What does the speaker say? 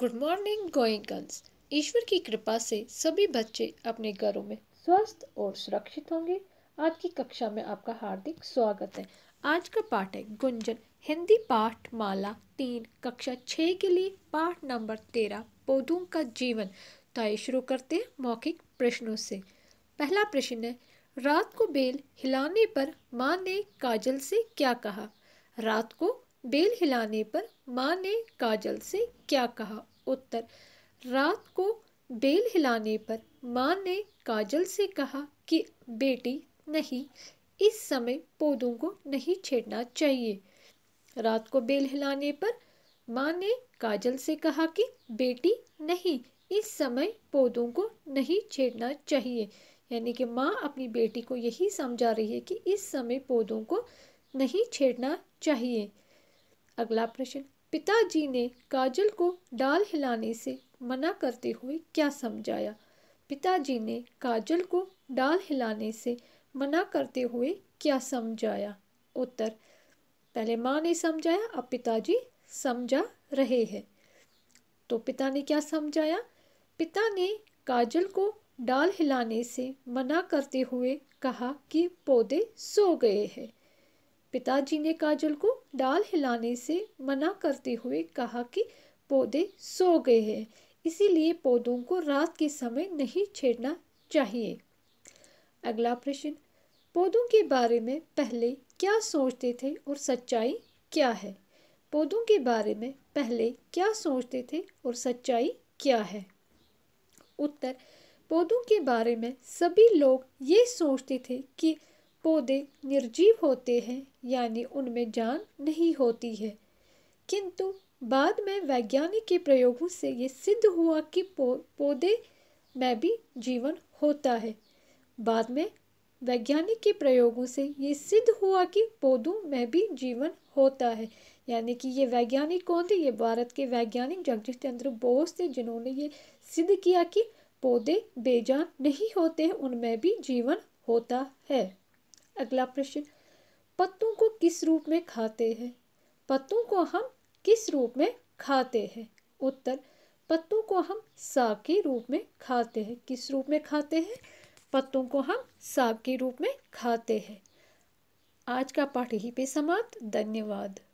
good morning going girls ईश्वर की कृपा से सभी बच्चे अपने घरों में स्वस्थ और सुरक्षित होंगे आज की कक्षा में आपका हार्दिक स्वागत है आज का पाठ है गुंजन हिंदी पाठ माला तीन कक्षा छः के लिए पाठ नंबर तेरह पौधों का जीवन तो आइए शुरू करते हैं मौखिक प्रश्नों से पहला प्रश्न है रात को बेल हिलाने पर माँ ने काजल से क्या कहा रात को बेल हिलाने पर माँ ने काजल से क्या कहा उत्तर रात को बेल हिलाने पर माँ ने काजल से कहा कि बेटी नहीं इस समय पौधों को नहीं छेड़ना चाहिए रात को बेल हिलाने पर माँ ने काजल से कहा कि बेटी नहीं इस समय पौधों को नहीं छेड़ना चाहिए यानी कि माँ अपनी बेटी को यही समझा रही है कि इस समय पौधों को नहीं छेड़ना चाहिए अगला प्रश्न पिताजी ने काजल को डाल हिलाने से मना करते हुए क्या समझाया पिताजी ने काजल को डाल हिलाने से मना करते हुए क्या समझाया उत्तर पहले माँ ने समझाया अब पिताजी समझा रहे हैं तो पिता ने क्या समझाया पिता ने काजल को डाल हिलाने से मना करते हुए कहा कि पौधे सो गए हैं पिताजी ने काजल को डाल हिलाने से मना करते हुए कहा कि पौधे सो गए हैं इसीलिए पौधों को रात के समय नहीं छेड़ना चाहिए अगला प्रश्न पौधों के बारे में पहले क्या सोचते थे और सच्चाई क्या है पौधों के बारे में पहले क्या सोचते थे और सच्चाई क्या है उत्तर पौधों के बारे में सभी लोग ये सोचते थे कि पौधे निर्जीव होते हैं यानी उनमें जान नहीं होती है किंतु बाद में वैज्ञानिक के प्रयोगों से ये सिद्ध हुआ कि पौधे में भी जीवन होता है बाद में वैज्ञानिक के प्रयोगों से ये सिद्ध हुआ कि पौधों में भी जीवन होता है यानी कि ये वैज्ञानिक कौन थे ये भारत के वैज्ञानिक जगदीश चंद्र बोस थे जिन्होंने ये सिद्ध किया कि पौधे बेजान नहीं होते उनमें भी जीवन होता है अगला प्रश्न पत्तों को किस रूप में खाते हैं पत्तों को हम किस रूप में खाते हैं उत्तर पत्तों को हम साग के रूप में खाते हैं किस रूप में खाते हैं पत्तों को हम साग के रूप में खाते हैं आज का पाठ यहीं पे समाप्त धन्यवाद